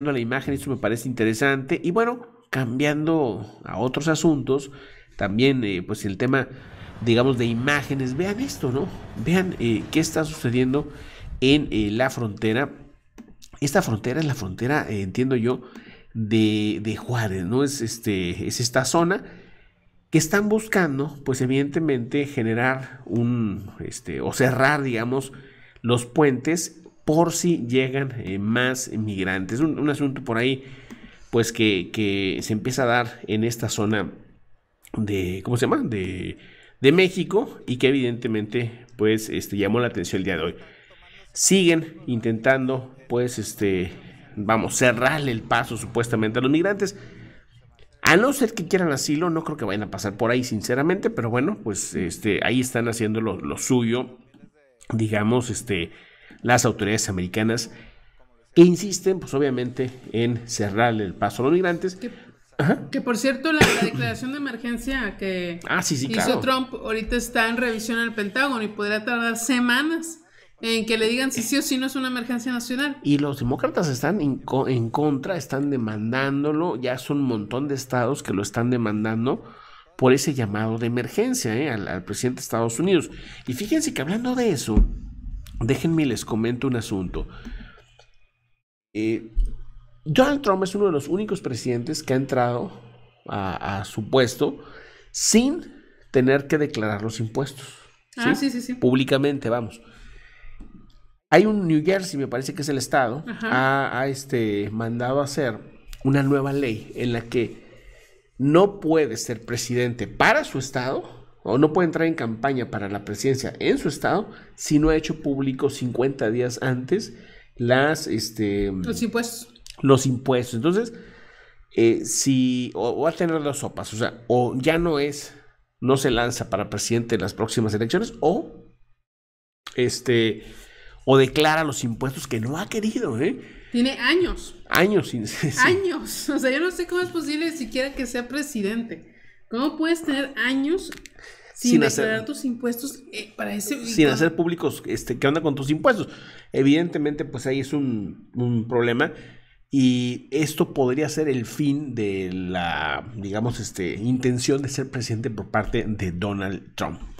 la imagen, esto me parece interesante. Y bueno, cambiando a otros asuntos, también eh, pues el tema, digamos, de imágenes, vean esto, ¿no? Vean eh, qué está sucediendo en eh, la frontera. Esta frontera es la frontera, entiendo yo, de, Juárez, ¿no? Es, este, es esta zona que están buscando, pues evidentemente, generar un, este, o cerrar, digamos, los puentes por si llegan eh, más migrantes. Un, asunto por ahí, pues que, se empieza a dar en esta zona de, ¿cómo se llama? De, México y que evidentemente, pues, este, llamó la atención el día de hoy. Siguen intentando, pues, este, vamos, cerrarle el paso supuestamente a los migrantes. A no ser que quieran asilo, no creo que vayan a pasar por ahí, sinceramente, pero bueno, pues este, ahí están haciendo lo suyo, digamos, este, las autoridades americanas que insisten, pues obviamente, en cerrarle el paso a los migrantes. Que, por cierto, la, declaración de emergencia que ah, hizo Trump ahorita está en revisión en el Pentágono y podría tardar semanas en que le digan si sí o si no es una emergencia nacional. Y los demócratas están en, contra, están demandándolo, ya son un montón de estados que lo están demandando por ese llamado de emergencia eh, al, al, presidente de Estados Unidos. Y fíjense que hablando de eso, Déjenme les comento un asunto. Eh, Donald Trump es uno de los únicos presidentes que ha entrado a, su puesto sin tener que declarar los impuestos. Ah, ¿sí? sí, sí, Públicamente, vamos. Hay un New Jersey, me parece que es el estado, ha, este, mandado a hacer una nueva ley en la que no puede ser presidente para su estado o no puede entrar en campaña para la presidencia en su estado si no ha hecho público 50 días antes las, este, los impuestos. Los impuestos. Entonces, eh, si, o, va a tener las sopas, o sea, o ya no es, no se lanza para presidente en las próximas elecciones, o, este, o declara los impuestos que no ha querido, ¿eh? Tiene años. Años, sin, Años. O sea, yo no sé cómo es posible siquiera que sea presidente. ¿Cómo puedes tener años sin, hacer, tus impuestos eh, para Sin hacer públicos, este, ¿qué onda con tus impuestos? Evidentemente, pues ahí es un, un problema. Y esto podría ser el fin de la, digamos, este, intención de ser presidente por parte de Donald Trump.